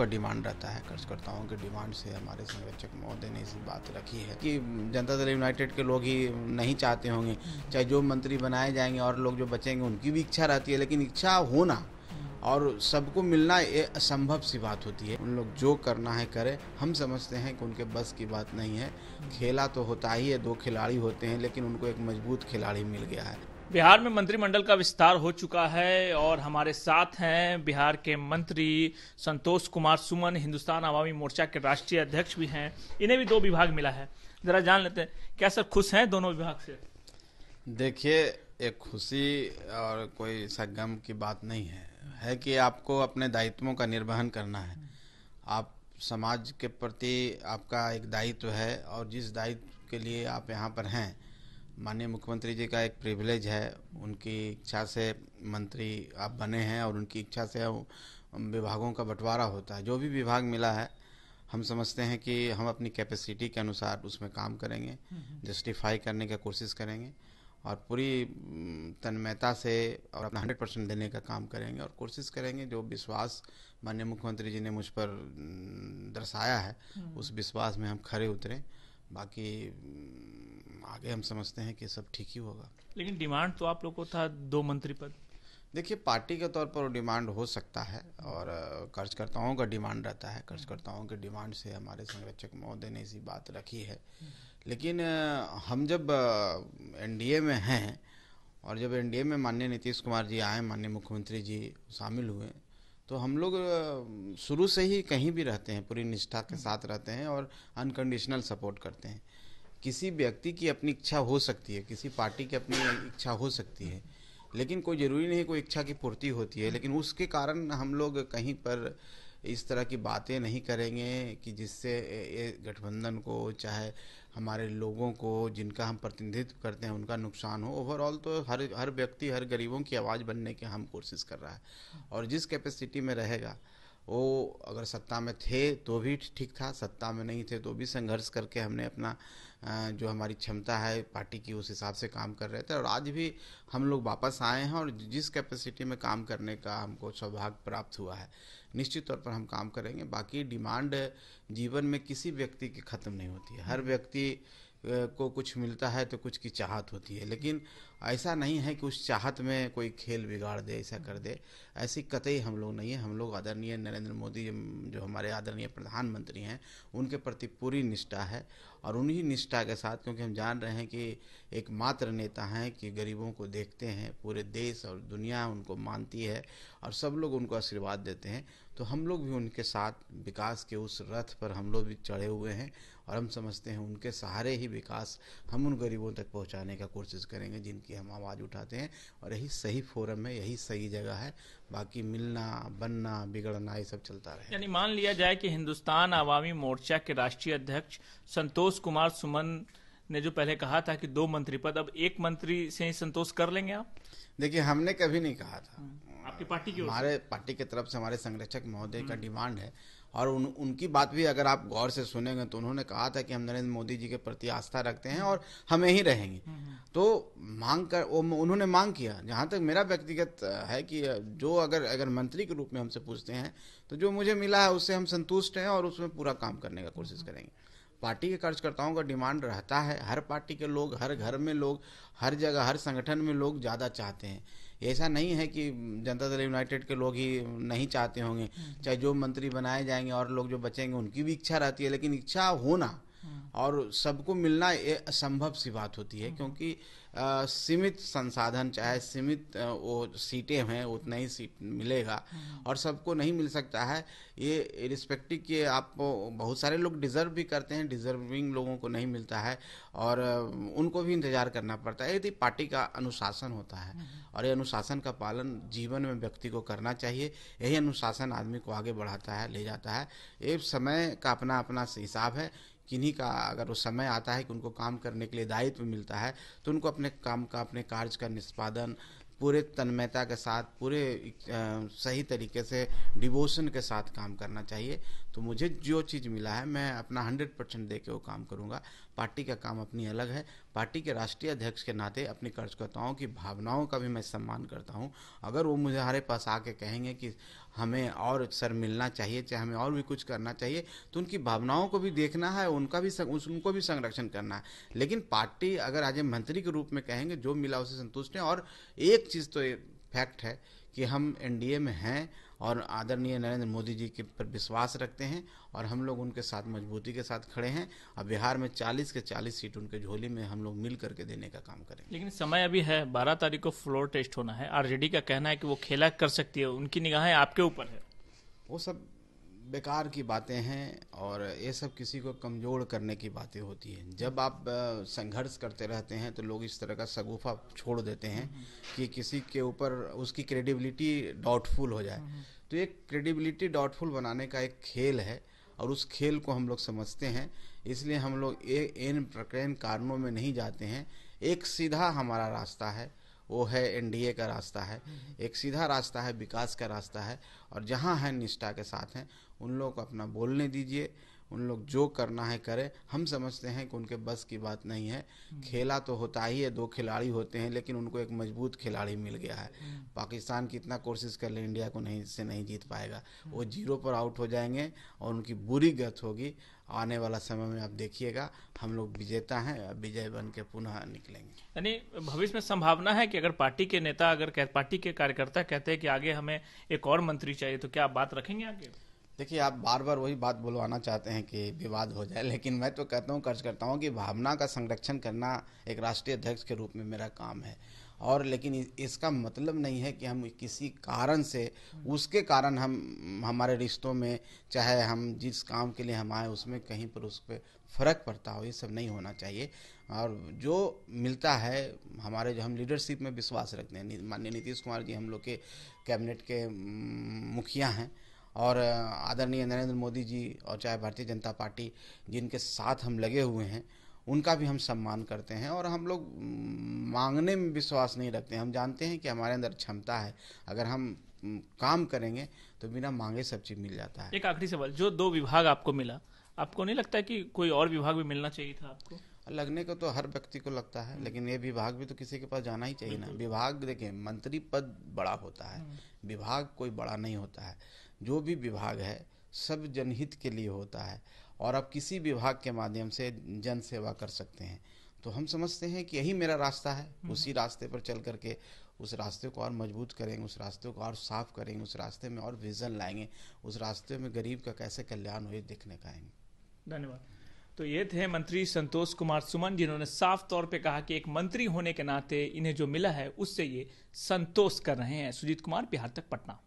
का डिमांड रहता है कर्जकर्ताओं के डिमांड से हमारे संरक्षक महोदय ने इस बात रखी है कि जनता दल यूनाइटेड के लोग ही नहीं चाहते होंगे चाहे जो मंत्री बनाए जाएंगे और लोग जो बचेंगे उनकी भी इच्छा रहती है लेकिन इच्छा होना और सबको मिलना ये असंभव सी बात होती है उन लोग जो करना है करें हम समझते हैं कि उनके बस की बात नहीं है खेला तो होता ही है दो खिलाड़ी होते हैं लेकिन उनको एक मजबूत खिलाड़ी मिल गया है बिहार में मंत्रिमंडल का विस्तार हो चुका है और हमारे साथ हैं बिहार के मंत्री संतोष कुमार सुमन हिंदुस्तान आवामी मोर्चा के राष्ट्रीय अध्यक्ष भी हैं इन्हें भी दो विभाग मिला है जरा जान लेते हैं क्या सर खुश हैं दोनों विभाग से देखिए एक खुशी और कोई सगम गम की बात नहीं है है कि आपको अपने दायित्वों का निर्वहन करना है आप समाज के प्रति आपका एक दायित्व है और जिस दायित्व के लिए आप यहाँ पर हैं माननीय मुख्यमंत्री जी का एक प्रिविलेज है उनकी इच्छा से मंत्री आप बने हैं और उनकी इच्छा से विभागों का बंटवारा होता है जो भी विभाग मिला है हम समझते हैं कि हम अपनी कैपेसिटी के अनुसार उसमें काम करेंगे जस्टिफाई करने का कोशिश करेंगे और पूरी तन्मयता से और अपना हंड्रेड परसेंट देने का काम करेंगे और कोशिश करेंगे जो विश्वास माननीय मुख्यमंत्री जी ने मुझ पर दर्शाया है हम्म। उस विश्वास में हम खड़े उतरें बाकी आगे हम समझते हैं कि सब ठीक ही होगा लेकिन डिमांड तो आप लोग को था दो मंत्री पद देखिए पार्टी के तौर पर डिमांड हो सकता है और कर्जकर्ताओं का डिमांड रहता है कर्जकर्ताओं के डिमांड से हमारे संरक्षक महोदय ने इसी बात रखी है लेकिन हम जब एनडीए में हैं और जब एनडीए में माननीय नीतीश कुमार जी आए माननीय मुख्यमंत्री जी शामिल हुए तो हम लोग शुरू से ही कहीं भी रहते हैं पूरी निष्ठा के साथ रहते हैं और अनकंडीशनल सपोर्ट करते हैं किसी व्यक्ति की अपनी इच्छा हो सकती है किसी पार्टी की अपनी इच्छा हो सकती है लेकिन कोई ज़रूरी नहीं कोई इच्छा की पूर्ति होती है लेकिन उसके कारण हम लोग कहीं पर इस तरह की बातें नहीं करेंगे कि जिससे गठबंधन को चाहे हमारे लोगों को जिनका हम प्रतिनिधित्व करते हैं उनका नुकसान हो ओवरऑल तो हर हर व्यक्ति हर गरीबों की आवाज़ बनने की हम कोशिश कर रहा है और जिस कैपेसिटी में रहेगा वो अगर सत्ता में थे तो भी ठीक था सत्ता में नहीं थे तो भी संघर्ष करके हमने अपना जो हमारी क्षमता है पार्टी की उस हिसाब से काम कर रहे थे और आज भी हम लोग वापस आए हैं और जिस कैपेसिटी में काम करने का हमको सौभाग्य प्राप्त हुआ है निश्चित तौर पर हम काम करेंगे बाकी डिमांड जीवन में किसी व्यक्ति की ख़त्म नहीं होती है हर व्यक्ति को कुछ मिलता है तो कुछ की चाहत होती है लेकिन ऐसा नहीं है कि उस चाहत में कोई खेल बिगाड़ दे ऐसा कर दे ऐसी कतई हम लोग नहीं है हम लोग आदरणीय नरेंद्र मोदी जो हमारे आदरणीय प्रधानमंत्री हैं उनके प्रति पूरी निष्ठा है और उन्हीं निष्ठा के साथ क्योंकि हम जान रहे हैं कि एकमात्र नेता हैं कि गरीबों को देखते हैं पूरे देश और दुनिया उनको मानती है और सब लोग उनको आशीर्वाद देते हैं तो हम लोग भी उनके साथ विकास के उस रथ पर हम लोग भी चढ़े हुए हैं और हम समझते हैं उनके सहारे ही विकास हम उन गरीबों तक पहुंचाने का कोशिश करेंगे जिनकी हम आवाज़ उठाते हैं और यही सही फोरम है यही सही जगह है बाकी मिलना बनना बिगड़ना ये सब चलता रहे यानी मान लिया जाए कि हिंदुस्तान आवामी मोर्चा के राष्ट्रीय अध्यक्ष संतोष कुमार सुमन ने जो पहले कहा था कि दो मंत्री पद अब एक मंत्री से ही संतोष कर लेंगे आप देखिए हमने कभी नहीं कहा था आपकी पार्टी की हमारे पार्टी की तरफ से हमारे संरक्षक महोदय का डिमांड है और उन उनकी बात भी अगर आप गौर से सुनेंगे तो उन्होंने कहा था कि हम नरेंद्र मोदी जी के प्रति आस्था रखते हैं और हमें ही रहेंगे हम्म, हम्म। तो मांग कर वो उन्होंने मांग किया जहाँ तक मेरा व्यक्तिगत है कि जो अगर अगर मंत्री के रूप में हमसे पूछते हैं तो जो मुझे मिला है उससे हम संतुष्ट हैं और उसमें पूरा काम करने का कोशिश हम्म। करेंगे पार्टी के कार्यकर्ताओं का डिमांड रहता है हर पार्टी के लोग हर घर में लोग हर जगह हर संगठन में लोग ज़्यादा चाहते हैं ऐसा नहीं है कि जनता दल यूनाइटेड के लोग ही नहीं चाहते होंगे हम्म। चाहे जो मंत्री बनाए जाएंगे और लोग जो बचेंगे उनकी भी इच्छा रहती है लेकिन इच्छा होना और सबको मिलना ये असंभव सी बात होती है क्योंकि आ, सीमित संसाधन चाहे सीमित वो सीटें हैं उतना ही सीट मिलेगा और सबको नहीं मिल सकता है ये रिस्पेक्टिव कि आप बहुत सारे लोग डिज़र्व भी करते हैं डिज़र्विंग लोगों को नहीं मिलता है और उनको भी इंतज़ार करना पड़ता है यदि पार्टी का अनुशासन होता है और ये अनुशासन का पालन जीवन में व्यक्ति को करना चाहिए यही अनुशासन आदमी को आगे बढ़ाता है ले जाता है ये समय का अपना अपना हिसाब है किन्हीं का अगर वो समय आता है कि उनको काम करने के लिए दायित्व मिलता है तो उनको अपने काम का अपने कार्य का निष्पादन पूरे तन्मयता के साथ पूरे सही तरीके से डिवोशन के साथ काम करना चाहिए तो मुझे जो चीज़ मिला है मैं अपना हंड्रेड परसेंट दे के वो काम करूँगा पार्टी का काम अपनी अलग है पार्टी के राष्ट्रीय अध्यक्ष के नाते अपनी कार्यकर्ताओं की भावनाओं का भी मैं सम्मान करता हूँ अगर वो मुझे हमारे पास आके कहेंगे कि हमें और सर मिलना चाहिए चाहे हमें और भी कुछ करना चाहिए तो उनकी भावनाओं को भी देखना है उनका भी उनको भी संरक्षण करना है लेकिन पार्टी अगर आज मंत्री के रूप में कहेंगे जो मिला उसे संतुष्ट हैं और एक चीज़ तो फैक्ट है कि हम एनडीए में हैं और आदरणीय नरेंद्र मोदी जी के पर विश्वास रखते हैं और हम लोग उनके साथ मजबूती के साथ खड़े हैं और बिहार में 40 के 40 सीट उनके झोली में हम लोग मिल करके देने का काम करें लेकिन समय अभी है बारह तारीख को फ्लोर टेस्ट होना है आरजेडी का कहना है कि वो खेला कर सकती है उनकी निगाहें आपके ऊपर है वो सब बेकार की बातें हैं और ये सब किसी को कमज़ोर करने की बातें होती हैं जब आप संघर्ष करते रहते हैं तो लोग इस तरह का सगुफा छोड़ देते हैं हम्म, हम्म। कि किसी के ऊपर उसकी क्रेडिबिलिटी डाउटफुल हो जाए हम्म, तो ये क्रेडिबिलिटी डाउटफुल बनाने का एक खेल है और उस खेल को हम लोग समझते हैं इसलिए हम लोग ए इन प्रकरण कारणों में नहीं जाते हैं एक सीधा हमारा रास्ता है वो है एनडीए का रास्ता है हम्म, हम्म। एक सीधा रास्ता है विकास का रास्ता है और जहाँ है निष्ठा के साथ हैं उन लोगों को अपना बोलने दीजिए उन लोग जो करना है करें हम समझते हैं कि उनके बस की बात नहीं है हम्म। खेला तो होता ही है दो खिलाड़ी होते हैं लेकिन उनको एक मजबूत खिलाड़ी मिल गया है हम्म। पाकिस्तान कितना कोशिश कर ले इंडिया को नहीं से नहीं जीत पाएगा हम्म। वो जीरो पर आउट हो जाएंगे और उनकी बुरी गत होगी आने वाला समय में आप देखिएगा हम लोग विजेता हैं विजय बन के पुनः निकलेंगे यानी भविष्य में संभावना है कि अगर पार्टी के नेता अगर पार्टी के कार्यकर्ता कहते हैं कि आगे हमें एक और मंत्री चाहिए तो क्या आप बात रखेंगे आगे देखिए आप बार बार वही बात बुलवाना चाहते हैं कि विवाद हो जाए लेकिन मैं तो कहता हूँ कर्ज करता हूँ कि भावना का संरक्षण करना एक राष्ट्रीय अध्यक्ष के रूप में मेरा काम है और लेकिन इसका मतलब नहीं है कि हम किसी कारण से उसके कारण हम हमारे रिश्तों में चाहे हम जिस काम के लिए हम आए उसमें कहीं पर उस पर फ़र्क पड़ता हो ये सब नहीं होना चाहिए और जो मिलता है हमारे जो हम लीडरशिप में विश्वास रखते हैं माननीय नीतीश कुमार जी हम लोग के कैबिनेट के मुखिया हैं और आदरणीय नरेंद्र मोदी जी और चाहे भारतीय जनता पार्टी जिनके साथ हम लगे हुए हैं उनका भी हम सम्मान करते हैं और हम लोग मांगने में विश्वास नहीं रखते हम जानते हैं कि हमारे अंदर क्षमता है अगर हम काम करेंगे तो बिना मांगे सब चीज़ मिल जाता है एक आखिरी सवाल जो दो विभाग आपको मिला आपको नहीं लगता कि कोई और विभाग भी मिलना चाहिए था आपको लगने को तो हर व्यक्ति को लगता है लेकिन ये विभाग भी तो किसी के पास जाना ही चाहिए ना विभाग देखें मंत्री पद बड़ा होता है हम्म। विभाग कोई बड़ा नहीं होता है जो भी विभाग है सब जनहित के लिए होता है और आप किसी विभाग के माध्यम से जन सेवा कर सकते हैं तो हम समझते हैं कि यही मेरा रास्ता है हम्म। उसी रास्ते पर चल करके उस रास्ते को और मजबूत करेंगे उस रास्ते को और साफ करेंगे उस रास्ते में और विजन लाएंगे उस रास्ते में गरीब का कैसे कल्याण हो देखने का आएंगे धन्यवाद तो ये थे मंत्री संतोष कुमार सुमन जिन्होंने साफ तौर पे कहा कि एक मंत्री होने के नाते इन्हें जो मिला है उससे ये संतोष कर रहे हैं सुजीत कुमार बिहार तक पटना